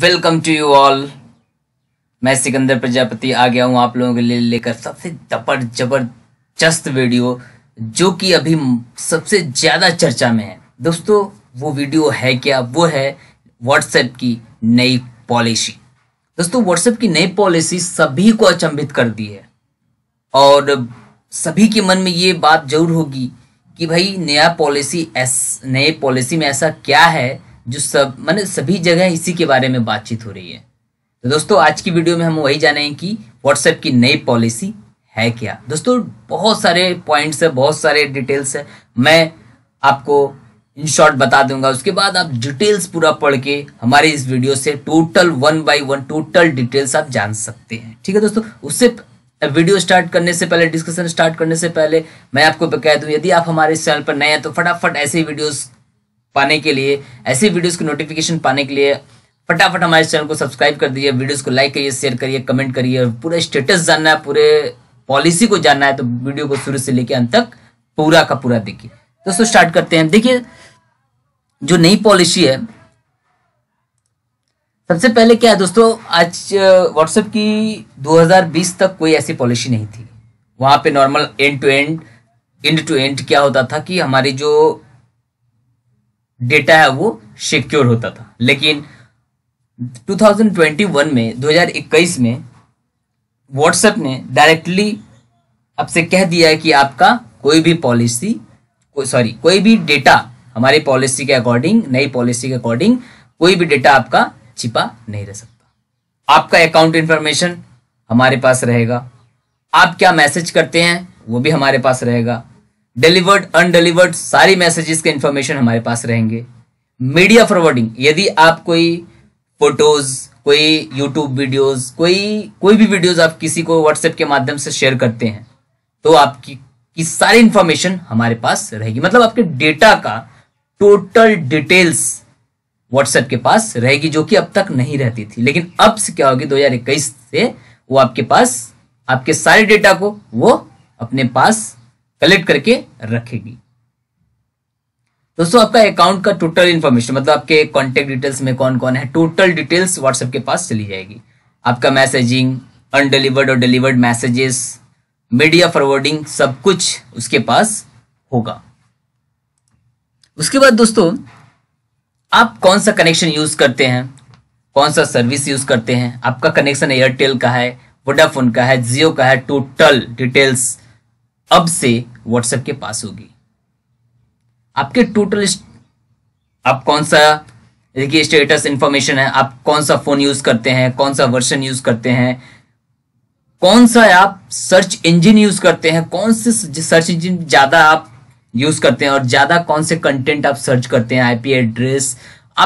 welcome to you all मैं सिकंदर प्रजापति आ गया हूं आप लोगों के लिए लेकर सबसे जबर जबरदस्त वीडियो जो कि अभी सबसे ज़्यादा चर्चा में है दोस्तों वो वीडियो है क्या वो है व्हाट्सएप की नई पॉलिसी दोस्तों व्हाट्सएप की नई पॉलिसी सभी को अचंभित कर दी है और सभी के मन में ये बात जरूर होगी कि भाई नया पॉलिसी ऐस नए पॉलिसी में ऐसा क्या है जो सब मैंने सभी जगह इसी के बारे में बातचीत हो रही है तो दोस्तों आज की वीडियो में हम वही जानेंगे कि व्हाट्सएप की नई पॉलिसी है क्या दोस्तों बहुत सारे पॉइंट्स है बहुत सारे डिटेल्स है मैं आपको इन शॉर्ट बता दूंगा उसके बाद आप डिटेल्स पूरा पढ़ के हमारे इस वीडियो से total one by one total details आप जान सकते हैं ठीक है दोस्तों उससे वीडियो स्टार्ट करने से पहले डिस्कशन स्टार्ट करने से पहले मैं आपको कह दूं यदि आप हमारे चैनल पर नए हैं तो फटाफट ऐसे वीडियोस पाने के लिए ऐसी वीडियोस की नोटिफिकेशन पाने के लिए फटाफट हमारे चैनल को सब्सक्राइब कर दीजिए वीडियोस को लाइक करिए शेयर करिए कमेंट करिए और पूरा स्टेटस जानना है पूरे पॉलिसी को जानना है तो वीडियो को शुरू से लेकर अंत तक पूरा का पूरा देखिए दोस्तों स्टार्ट करते हैं देखिए जो नई पॉलिसी है सबसे पहले क्या है दोस्तों आज व्हाट्सएप की 2020 तक कोई ऐसी पॉलिसी नहीं थी वहां पे normal end to end end to end क्या होता था कि हमारी जो डेटा है वो सिक्योर होता था लेकिन 2021 में 2021 में व्हाट्सएप ने डायरेक्टली आपसे कह दिया है कि आपका कोई भी पॉलिसी को, सॉरी कोई भी डेटा हमारी पॉलिसी के अकॉर्डिंग नई पॉलिसी के अकॉर्डिंग कोई भी डेटा आपका छिपा नहीं रह सकता आपका अकाउंट इंफॉर्मेशन हमारे पास रहेगा आप क्या मैसेज करते हैं वो भी हमारे पास रहेगा डिलीवर्ड अनडिलीवर्ड सारी मैसेजेस के इंफॉर्मेशन हमारे पास रहेंगे मीडिया फॉरवर्डिंग यदि आप कोई फोटोज कोई यूट्यूब वीडियोस कोई कोई भी वीडियोस आप किसी को व्हाट्सएप के माध्यम से शेयर करते हैं तो आपकी की सारी इंफॉर्मेशन हमारे पास रहेगी मतलब आपके डेटा का टोटल डिटेल्स व्हाट्सएप के पास रहेगी जो कि अब तक नहीं रहती थी लेकिन अब से क्या होगी इक्कीस से वो आपके पास आपके सारे डेटा को वो अपने पास कलेक्ट करके रखेगी दोस्तों आपका अकाउंट का टोटल इन्फॉर्मेशन मतलब आपके कॉन्टेक्ट डिटेल्स में कौन कौन है टोटल डिटेल्स व्हाट्सएप के पास चली जाएगी आपका मैसेजिंग अनडिलीवर्ड और डिलीवर्ड मैसेजेस मीडिया फॉरवर्डिंग सब कुछ उसके पास होगा उसके बाद दोस्तों आप कौन सा कनेक्शन यूज करते हैं कौन सा सर्विस यूज करते हैं आपका कनेक्शन एयरटेल का है वोडाफोन का है जियो का है टोटल डिटेल्स अब से व्हाट्सएप के पास होगी आपके टोटल आप कौन सा देखिए स्टेटस इंफॉर्मेशन है आप कौन सा फोन यूज करते हैं कौन सा वर्जन यूज करते हैं कौन सा आप सर्च इंजन यूज करते हैं कौन से सर्च इंजन ज्यादा आप यूज करते हैं और ज्यादा कौन से कंटेंट आप सर्च करते हैं आईपी एड्रेस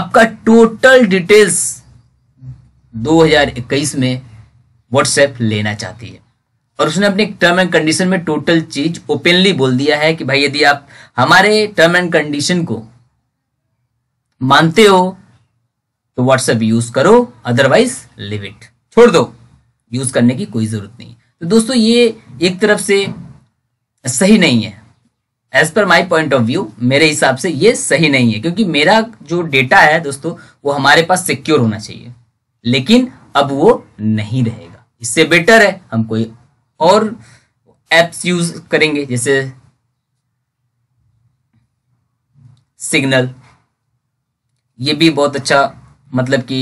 आपका टोटल डिटेल्स 2021 में व्हाट्सएप लेना चाहती है और उसने अपने टर्म एंड कंडीशन में टोटल चीज ओपनली बोल दिया है कि भाई यदि आप हमारे टर्म एंड कंडीशन को मानते हो तो व्हाट्सएप यूज करो अदरवाइज लिव इट छोड़ दो यूज करने की कोई जरूरत नहीं तो दोस्तों ये एक तरफ से सही नहीं है as per my point of view मेरे हिसाब से ये सही नहीं है क्योंकि मेरा जो डेटा है दोस्तों वो हमारे पास सिक्योर होना चाहिए लेकिन अब वो नहीं रहेगा इससे बेटर है हम कोई और एप्स यूज करेंगे जैसे सिग्नल ये भी बहुत अच्छा मतलब कि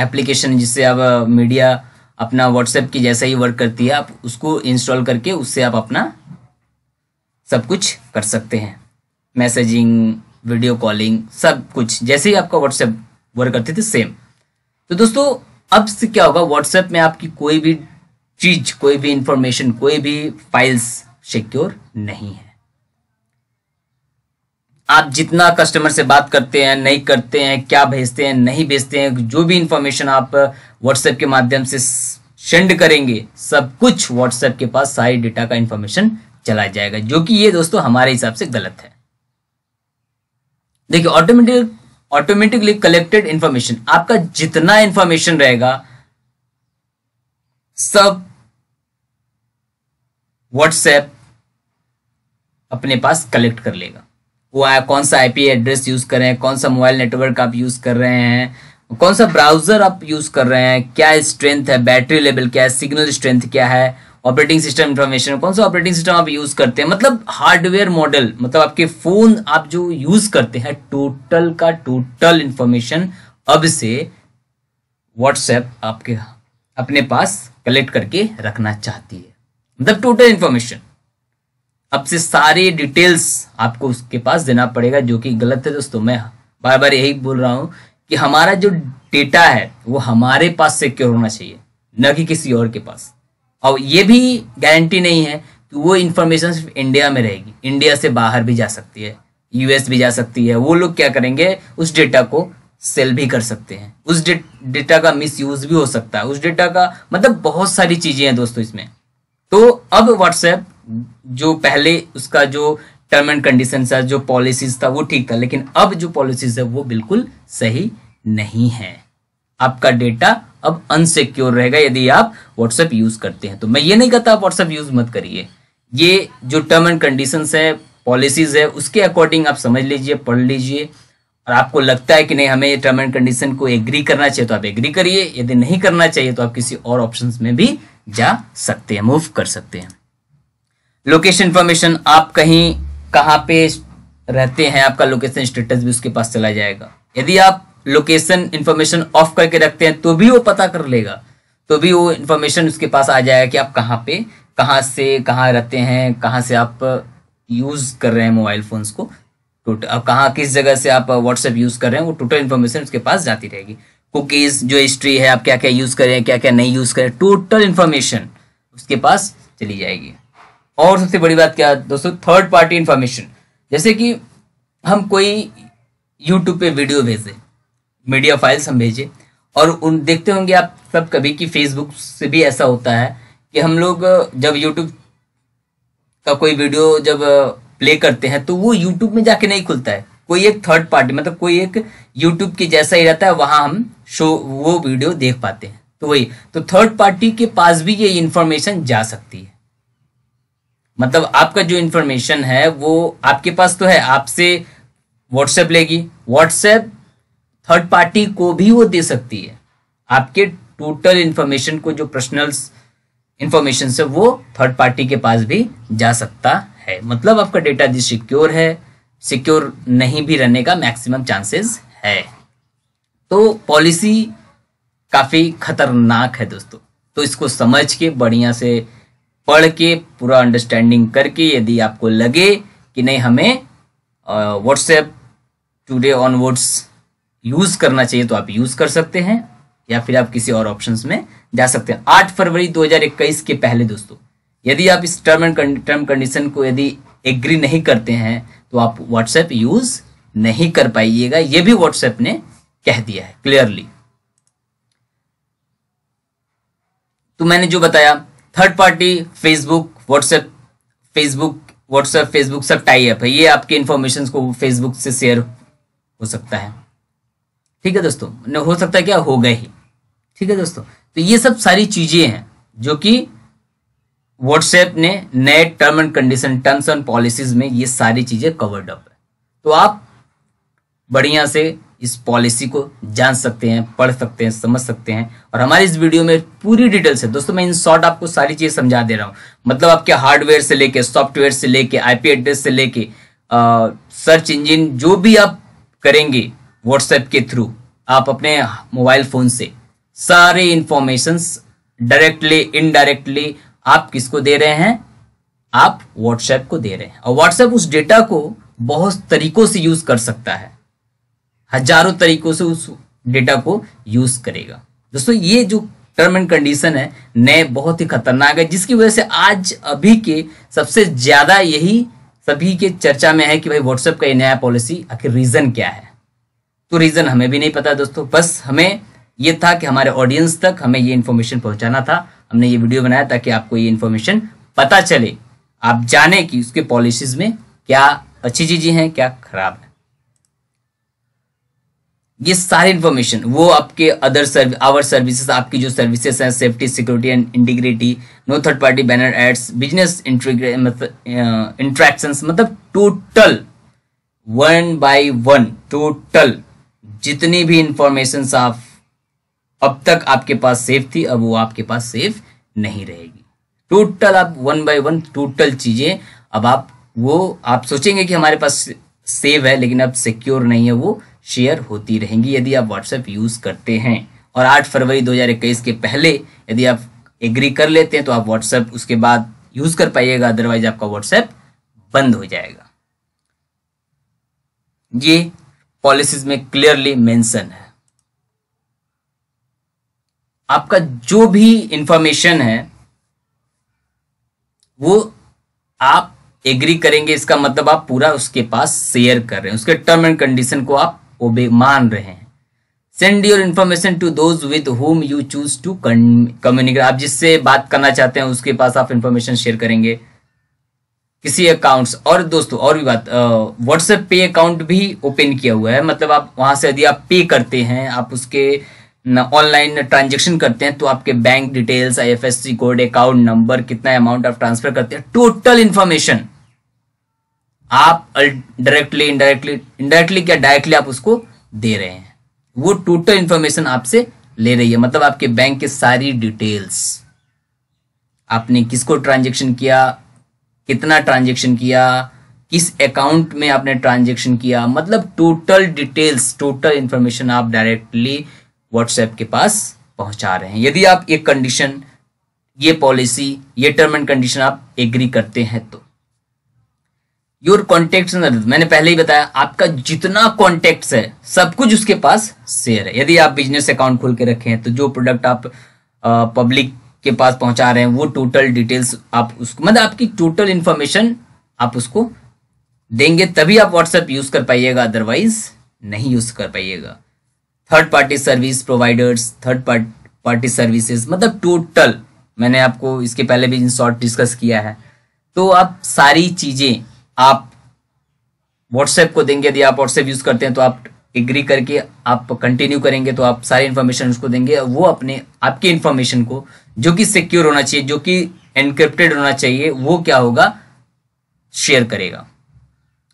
एप्लीकेशन जिससे आप मीडिया uh, अपना व्हाट्सएप की जैसा ही वर्क करती है आप उसको इंस्टॉल करके उससे आप अपना सब कुछ कर सकते हैं मैसेजिंग वीडियो कॉलिंग सब कुछ जैसे ही आपका व्हाट्सएप वर्क करते थे सेम तो दोस्तों अब से क्या होगा व्हाट्सएप में आपकी कोई भी चीज कोई भी इंफॉर्मेशन कोई भी फाइल्स सिक्योर नहीं है आप जितना कस्टमर से बात करते हैं नहीं करते हैं क्या भेजते हैं नहीं भेजते हैं जो भी इंफॉर्मेशन आप व्हाट्सएप के माध्यम से सेंड करेंगे सब कुछ व्हाट्सएप के पास सारी डेटा का इंफॉर्मेशन चला जाएगा जो कि ये दोस्तों हमारे हिसाब से गलत है देखिए ऑटोमेटिक ऑटोमेटिकली कलेक्टेड इंफॉर्मेशन आपका जितना इंफॉर्मेशन रहेगा सब व्हाट्सएप अपने पास कलेक्ट कर लेगा वो आया कौन सा आईपी एड्रेस यूज कर रहे हैं कौन सा मोबाइल नेटवर्क आप यूज कर रहे हैं कौन सा ब्राउजर आप यूज कर रहे हैं क्या स्ट्रेंथ है बैटरी लेवल क्या है सिग्नल स्ट्रेंथ क्या है ऑपरेटिंग सिस्टम इंफॉर्मेशन कौन सा ऑपरेटिंग सिस्टम आप यूज करते हैं मतलब हार्डवेयर मॉडल मतलब आपके फोन आप जो यूज करते हैं टोटल का टोटल इंफॉर्मेशन अब से व्हाट्सएप आपके अपने पास कलेक्ट करके रखना चाहती है मतलब टोटल इंफॉर्मेशन अब से सारी डिटेल्स आपको उसके पास देना पड़ेगा जो कि गलत है दोस्तों मैं बार बार यही बोल रहा हूं कि हमारा जो डेटा है वो हमारे पास सिक्योर होना चाहिए न कि किसी और के पास और ये भी गारंटी नहीं है कि वो इन्फॉर्मेशन सिर्फ इंडिया में रहेगी इंडिया से बाहर भी जा सकती है यूएस भी जा सकती है वो लोग क्या करेंगे उस डेटा को सेल भी कर सकते हैं उस डेटा का मिस यूज भी हो सकता है उस डेटा का मतलब बहुत सारी चीजें हैं दोस्तों इसमें तो अब व्हाट्सएप जो पहले उसका जो टर्म एंड कंडीशन था जो पॉलिसीज था वो ठीक था लेकिन अब जो पॉलिसीज है वो बिल्कुल सही नहीं है आपका डेटा अब अनसिक्योर रहेगा यदि आप व्हाट्सएप यूज करते हैं तो मैं ये नहीं कहता आप व्हाट्सएप यूज मत करिए ये जो टर्म एंड कंडीशन है पॉलिसीज है उसके अकॉर्डिंग आप समझ लीजिए पढ़ लीजिए और आपको लगता है कि नहीं हमें ये टर्म एंड कंडीशन को एग्री करना चाहिए तो आप एग्री करिए यदि नहीं करना चाहिए तो आप किसी और ऑप्शन में भी जा सकते हैं मूव कर सकते हैं लोकेशन इन्फॉर्मेशन आप कहीं कहाँ पे रहते हैं आपका लोकेशन स्टेटस भी उसके पास चला जाएगा यदि आप लोकेशन इन्फॉर्मेशन ऑफ करके रखते हैं तो भी वो पता कर लेगा तो भी वो इन्फॉर्मेशन उसके पास आ जाएगा कि आप कहाँ पे कहाँ से कहाँ रहते हैं कहाँ से आप यूज कर रहे हैं मोबाइल फोन्स को अब कहाँ किस जगह से आप व्हाट्सएप यूज कर रहे हैं वो टोटल इन्फॉर्मेशन उसके पास जाती रहेगी कुकीज जो हिस्ट्री है आप क्या क्या यूज करें क्या क्या नहीं यूज करें टोटल इन्फॉर्मेशन उसके पास चली जाएगी और सबसे बड़ी बात क्या दोस्तों थर्ड पार्टी इन्फॉर्मेशन जैसे कि हम कोई यूट्यूब पे वीडियो भेजें मीडिया फाइल्स हम भेजें और उन देखते होंगे आप सब कभी कि फेसबुक से भी ऐसा होता है कि हम लोग जब यूट्यूब का कोई वीडियो जब प्ले करते हैं तो वो यूट्यूब में जाके नहीं खुलता है कोई एक थर्ड पार्टी मतलब कोई एक यूट्यूब के जैसा ही रहता है वहां हम शो वो वीडियो देख पाते हैं तो वही तो थर्ड पार्टी के पास भी ये इंफॉर्मेशन जा सकती है मतलब आपका जो इंफॉर्मेशन है वो आपके पास तो है आपसे व्हाट्सएप लेगी व्हाट्सएप थर्ड पार्टी को भी वो दे सकती है आपके टोटल इंफॉर्मेशन को जो पर्सनल इंफॉर्मेशन से वो थर्ड पार्टी के पास भी जा सकता है मतलब आपका डेटा जी सिक्योर है सिक्योर नहीं भी रहने का मैक्सिमम चांसेस है तो पॉलिसी काफ़ी खतरनाक है दोस्तों तो इसको समझ के बढ़िया से पढ़ के पूरा अंडरस्टैंडिंग करके यदि आपको लगे कि नहीं हमें WhatsApp today onwards use करना चाहिए तो आप यूज़ कर सकते हैं या फिर आप किसी और ऑप्शंस में जा सकते हैं 8 फरवरी 2021 के पहले दोस्तों यदि आप इस टर्म एंड टर्म कंडीशन को यदि एग्री नहीं करते हैं तो आप व्हाट्सएप यूज नहीं कर पाइएगा यह भी व्हाट्सएप ने कह दिया है क्लियरली तो मैंने जो बताया third party Facebook WhatsApp Facebook WhatsApp Facebook सब टाई अप है ये आपके इन्फॉर्मेशन को फेसबुक से शेयर हो सकता है ठीक है दोस्तों हो सकता है क्या होगा ही ठीक है दोस्तों तो ये सब सारी चीजें हैं जो कि व्हाट्सएप ने नए term and condition terms and policies में ये सारी चीज़ें कवर्ड अप है तो आप बढ़िया से इस पॉलिसी को जान सकते हैं पढ़ सकते हैं समझ सकते हैं और हमारी इस वीडियो में पूरी डिटेल्स है दोस्तों मैं इन शॉर्ट आपको सारी चीज़ें समझा दे रहा हूं मतलब आपके हार्डवेयर से लेके सॉफ्टवेयर से लेके आईपी एड्रेस से लेके सर्च इंजिन जो भी आप करेंगे व्हाट्सएप के थ्रू आप अपने मोबाइल फोन से सारे इंफॉर्मेशन डायरेक्टली इनडायरेक्टली आप किसको दे रहे हैं आप व्हाट्सएप को दे रहे हैं और व्हाट्सएप उस डेटा को बहुत तरीकों से यूज कर सकता है हजारों तरीकों से उस डेटा को यूज करेगा दोस्तों ये जो टर्म एंड कंडीशन है नए बहुत ही खतरनाक है जिसकी वजह से आज अभी के सबसे ज्यादा यही सभी के चर्चा में है कि भाई व्हाट्सएप का ये नया पॉलिसी आखिर रीजन क्या है तो रीजन हमें भी नहीं पता दोस्तों बस हमें ये था कि हमारे ऑडियंस तक हमें ये इन्फॉर्मेशन पहुंचाना था हमने ये वीडियो बनाया ताकि आपको ये इन्फॉर्मेशन पता चले आप जाने कि उसके पॉलिसीज में क्या अच्छी चीजें हैं क्या खराब है ये सारी इंफॉर्मेशन वो आपके अदर सर्विस आवर सर्विसेज आपकी जो सर्विसेज हैं safety security and integrity no third party banner ads business interaction मतलब total one by one total जितनी भी इंफॉर्मेशन आप अब तक आपके पास सेफ थी अब वो आपके पास सेफ नहीं रहेगी टोटल आप वन बाय वन टोटल चीजें अब आप वो आप सोचेंगे कि हमारे पास सेव है लेकिन अब सिक्योर नहीं है वो शेयर होती रहेंगी यदि आप व्हाट्सएप यूज करते हैं और 8 फरवरी 2021 के पहले यदि आप एग्री कर लेते हैं तो आप व्हाट्सएप उसके बाद यूज कर पाइएगा अदरवाइज आपका व्हाट्सएप बंद हो जाएगा ये पॉलिसीज में क्लियरली मेंशन है आपका जो भी इंफॉर्मेशन है वो आप एग्री करेंगे इसका मतलब आप पूरा उसके पास शेयर कर रहे हैं उसके टर्म एंड कंडीशन को आप ओबे मान रहे हैं send your information to those with whom you choose to communicate आप जिससे बात करना चाहते हैं उसके पास आप इंफॉर्मेशन शेयर करेंगे किसी अकाउंट्स और दोस्तों और भी बात व्हाट्सएप पे अकाउंट भी ओपन किया हुआ है मतलब आप वहां से यदि आप पे करते हैं आप उसके ऑनलाइन ट्रांजेक्शन करते हैं तो आपके bank details IFSC code account number कितना अमाउंट आप ट्रांसफर करते हैं टोटल इंफॉर्मेशन आप डायरेक्टली इनडायरेक्टली इनडायरेक्टली क्या डायरेक्टली आप उसको दे रहे हैं वो टोटल इंफॉर्मेशन आपसे ले रही है मतलब आपके बैंक की सारी डिटेल्स आपने किसको ट्रांजेक्शन किया कितना ट्रांजेक्शन किया किस अकाउंट में आपने ट्रांजेक्शन किया मतलब टोटल डिटेल्स टोटल इंफॉर्मेशन आप डायरेक्टली व्हाट्सएप के पास पहुंचा रहे हैं यदि आप ये कंडीशन ये पॉलिसी ये टर्म एंड कंडीशन आप एग्री करते हैं तो योर कॉन्टेक्ट मैंने पहले ही बताया आपका जितना कॉन्टेक्ट है सब कुछ उसके पास शेयर है यदि आप बिजनेस अकाउंट खोल के रखे हैं तो जो प्रोडक्ट आप पब्लिक के पास पहुंचा रहे हैं वो टोटल डिटेल्स आप उसको मतलब आपकी टोटल इंफॉर्मेशन आप उसको देंगे तभी आप व्हाट्सएप यूज कर पाइएगा अदरवाइज नहीं यूज कर पाइएगा third party service providers third party services मतलब टोटल मैंने आपको इसके पहले भी इन शॉर्ट डिस्कस किया है तो आप सारी चीज़ें आप व्हाट्सएप को देंगे यदि आप व्हाट्सएप यूज़ करते हैं तो आप एग्री करके आप कंटिन्यू करेंगे तो आप सारी इन्फॉर्मेशन उसको देंगे और वो अपने आपकी इन्फॉर्मेशन को जो कि सिक्योर होना चाहिए जो कि एनक्रिप्टेड होना चाहिए वो क्या होगा शेयर करेगा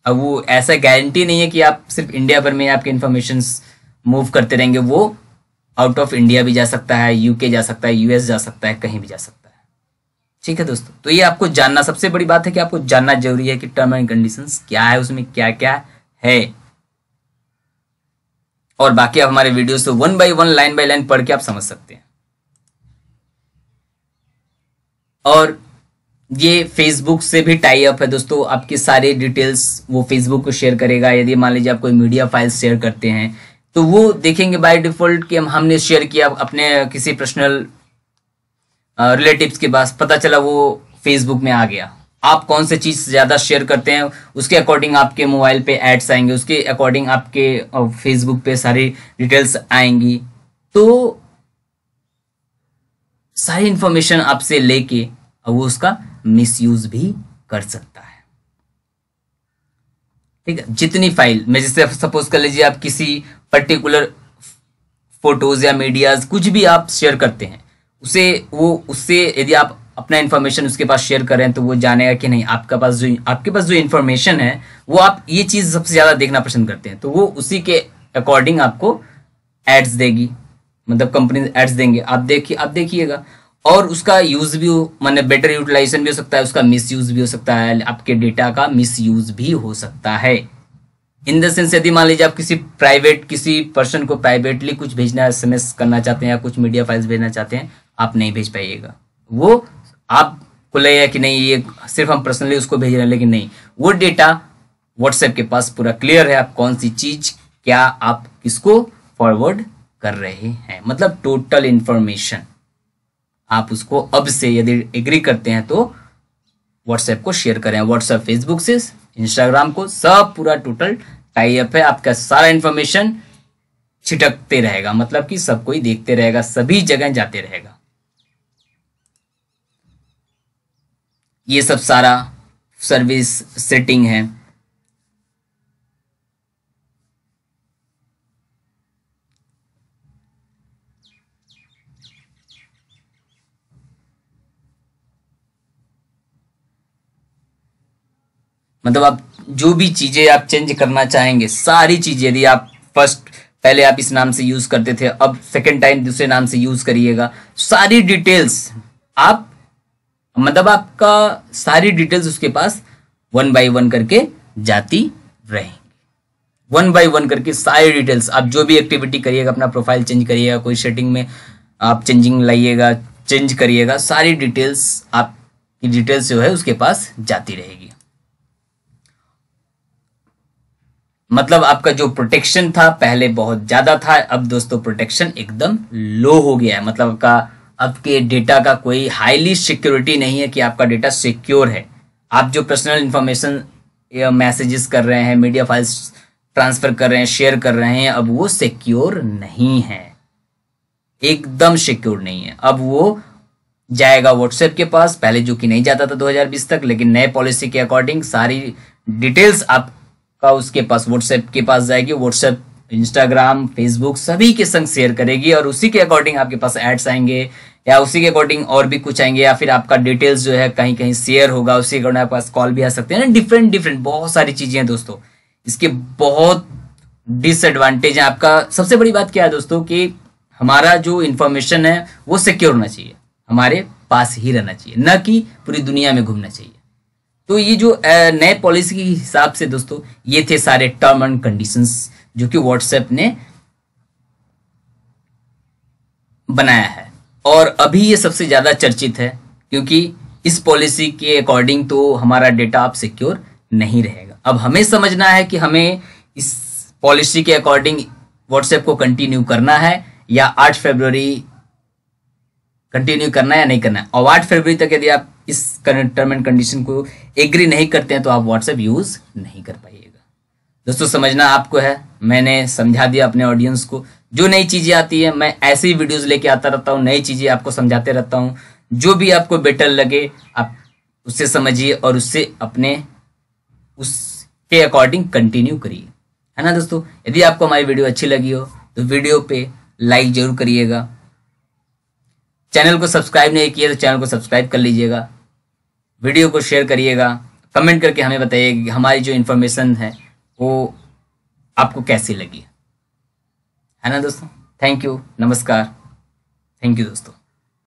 अब वो ऐसा गारंटी नहीं है कि आप सिर्फ इंडिया भर में आपकी इन्फॉर्मेशन मूव करते रहेंगे वो आउट ऑफ इंडिया भी जा सकता है यूके जा सकता है यूएस जा सकता है कहीं भी जा सकता है ठीक है दोस्तों तो ये आपको जानना सबसे बड़ी बात है कि आपको जानना जरूरी है कि टर्म एंड कंडीशन क्या है उसमें क्या क्या है और बाकी आप हमारे वीडियो से one by one line by line पढ़ के आप समझ सकते हैं और ये फेसबुक से भी टाई अप है दोस्तों आपकी सारी डिटेल्स वो फेसबुक को शेयर करेगा यदि मान लीजिए आप कोई मीडिया फाइल शेयर करते हैं तो वो देखेंगे बाय डिफॉल्ट कि हम हमने शेयर किया अपने किसी पर्सनल रिलेटिव्स के पास पता चला वो फेसबुक में आ गया आप कौन से चीज ज्यादा शेयर करते हैं उसके अकॉर्डिंग आपके मोबाइल पे एड्स आएंगे उसके अकॉर्डिंग आपके फेसबुक पे सारी डिटेल्स आएंगी तो सारी इंफॉर्मेशन आपसे लेके वो उसका मिसयूज भी कर सकता है ठीक है जितनी फाइल मैं जैसे सपोज कर लीजिए आप किसी पर्टिकुलर फोटोज़ या मीडियाज़ कुछ भी आप शेयर करते हैं उसे वो उससे यदि आप अपना इन्फॉर्मेशन उसके पास शेयर करें तो वो जानेगा कि नहीं आपका पास जो आपके पास जो इन्फॉर्मेशन है वो आप ये चीज़ सबसे ज़्यादा देखना पसंद करते हैं तो वो उसी के अकॉर्डिंग आपको एड्स देगी मतलब कंपनी एड्स देंगे आप देखिए आप देखिएगा और उसका यूज़ भी मैंने बेटर यूटिलाइजेशन भी हो सकता है उसका मिस यूज़ भी हो सकता है आपके डेटा का मिस यूज़ भी हो सकता है इन द सेंस यदि मान लीजिए आप किसी प्राइवेट किसी पर्सन को प्राइवेटली कुछ भेजना एस करना चाहते हैं या कुछ मीडिया फाइल्स भेजना चाहते हैं आप नहीं भेज पाइएगा वो आपको लगेगा कि नहीं ये सिर्फ हम पर्सनली उसको भेज रहे हैं लेकिन नहीं वो डेटा व्हाट्सएप के पास पूरा क्लियर है आप कौन सी चीज क्या आप किसको फॉरवर्ड कर रहे हैं मतलब टोटल इंफॉर्मेशन आप उसको अब से यदि एग्री करते हैं तो व्हाट्सएप को शेयर करें व्हाट्सएप फेसबुक से इंस्टाग्राम को सब पूरा टोटल टाइप है आपका सारा इंफॉर्मेशन छिटकते रहेगा मतलब कि सब कोई देखते रहेगा सभी जगह जाते रहेगा ये सब सारा सर्विस सेटिंग है मतलब आप जो भी चीज़ें आप चेंज करना चाहेंगे सारी चीजें यदि आप फर्स्ट पहले आप इस नाम से यूज़ करते थे अब सेकेंड टाइम दूसरे नाम से यूज़ करिएगा सारी डिटेल्स आप मतलब आपका सारी डिटेल्स उसके पास वन बाय वन करके जाती रहेंगी वन बाय वन करके सारी डिटेल्स आप जो भी एक्टिविटी करिएगा अपना प्रोफाइल चेंज करिएगा कोई सेटिंग में आप चेंजिंग लाइएगा चेंज करिएगा सारी डिटेल्स आपकी डिटेल्स जो है उसके पास जाती रहेगी मतलब आपका जो प्रोटेक्शन था पहले बहुत ज्यादा था अब दोस्तों प्रोटेक्शन एकदम लो हो गया है मतलब आपका आपके डेटा का कोई हाईली सिक्योरिटी नहीं है कि आपका डेटा सिक्योर है आप जो पर्सनल इंफॉर्मेशन मैसेजेस कर रहे हैं मीडिया फाइल्स ट्रांसफर कर रहे हैं शेयर कर रहे हैं अब वो सिक्योर नहीं है एकदम सिक्योर नहीं है अब वो जाएगा व्हाट्सएप के पास पहले जो कि नहीं जाता था 2020 तक लेकिन नए पॉलिसी के अकॉर्डिंग सारी डिटेल्स आप का उसके पास व्हाट्सएप के पास जाएगी व्हाट्सएप इंस्टाग्राम फेसबुक सभी के संग शेयर करेगी और उसी के अकॉर्डिंग आपके पास एड्स आएंगे या उसी के अकॉर्डिंग और भी कुछ आएंगे या फिर आपका डिटेल्स जो है कहीं कहीं शेयर होगा उसी के अकॉर्डिंग आपके पास कॉल भी आ सकते हैं ना डिफरेंट डिफरेंट बहुत सारी चीजें हैं दोस्तों इसके बहुत डिसएडवांटेज है आपका सबसे बड़ी बात क्या है दोस्तों कि हमारा जो इन्फॉर्मेशन है वो सिक्योर होना चाहिए हमारे पास ही रहना चाहिए न कि पूरी दुनिया में घूमना चाहिए तो ये जो नए पॉलिसी के हिसाब से दोस्तों ये थे सारे टर्म एंड कंडीशंस जो कि व्हाट्सएप ने बनाया है और अभी ये सबसे ज़्यादा चर्चित है क्योंकि इस पॉलिसी के अकॉर्डिंग तो हमारा डेटा अब सिक्योर नहीं रहेगा अब हमें समझना है कि हमें इस पॉलिसी के अकॉर्डिंग व्हाट्सएप को कंटिन्यू करना है या 8 फरवरी कंटिन्यू करना है या नहीं करना है और आठ फरवरी तक यदि आप इस टर्म एंड कंडीशन को एग्री नहीं करते हैं तो आप व्हाट्सएप यूज नहीं कर पाइएगा दोस्तों समझना आपको है मैंने समझा दिया अपने ऑडियंस को जो नई चीजें आती है मैं ऐसे ही वीडियोज लेके आता रहता हूँ नई चीजें आपको समझाते रहता हूँ जो भी आपको बेटर लगे आप उससे समझिए और उससे अपने उसके अकॉर्डिंग कंटिन्यू करिए है ना दोस्तों यदि आपको हमारी वीडियो अच्छी लगी हो तो वीडियो पे लाइक जरूर करिएगा चैनल को सब्सक्राइब नहीं किया तो चैनल को सब्सक्राइब कर लीजिएगा वीडियो को शेयर करिएगा कमेंट करके हमें बताइए कि हमारी जो इन्फॉर्मेशन है वो आपको कैसी लगी है ना दोस्तों थैंक यू नमस्कार थैंक यू दोस्तों